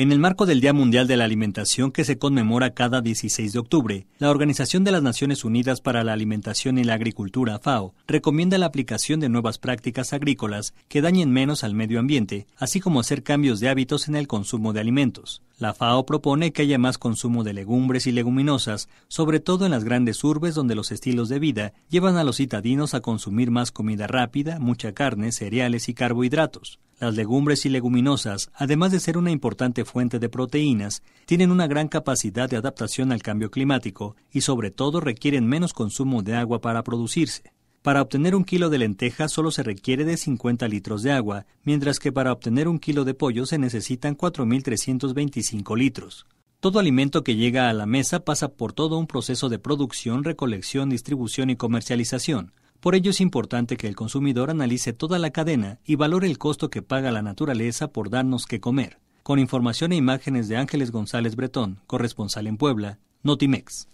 En el marco del Día Mundial de la Alimentación que se conmemora cada 16 de octubre, la Organización de las Naciones Unidas para la Alimentación y la Agricultura, FAO, recomienda la aplicación de nuevas prácticas agrícolas que dañen menos al medio ambiente, así como hacer cambios de hábitos en el consumo de alimentos. La FAO propone que haya más consumo de legumbres y leguminosas, sobre todo en las grandes urbes donde los estilos de vida llevan a los citadinos a consumir más comida rápida, mucha carne, cereales y carbohidratos. Las legumbres y leguminosas, además de ser una importante fuente de proteínas, tienen una gran capacidad de adaptación al cambio climático y sobre todo requieren menos consumo de agua para producirse. Para obtener un kilo de lentejas solo se requiere de 50 litros de agua, mientras que para obtener un kilo de pollo se necesitan 4.325 litros. Todo alimento que llega a la mesa pasa por todo un proceso de producción, recolección, distribución y comercialización. Por ello es importante que el consumidor analice toda la cadena y valore el costo que paga la naturaleza por darnos que comer. Con información e imágenes de Ángeles González Bretón, corresponsal en Puebla, Notimex.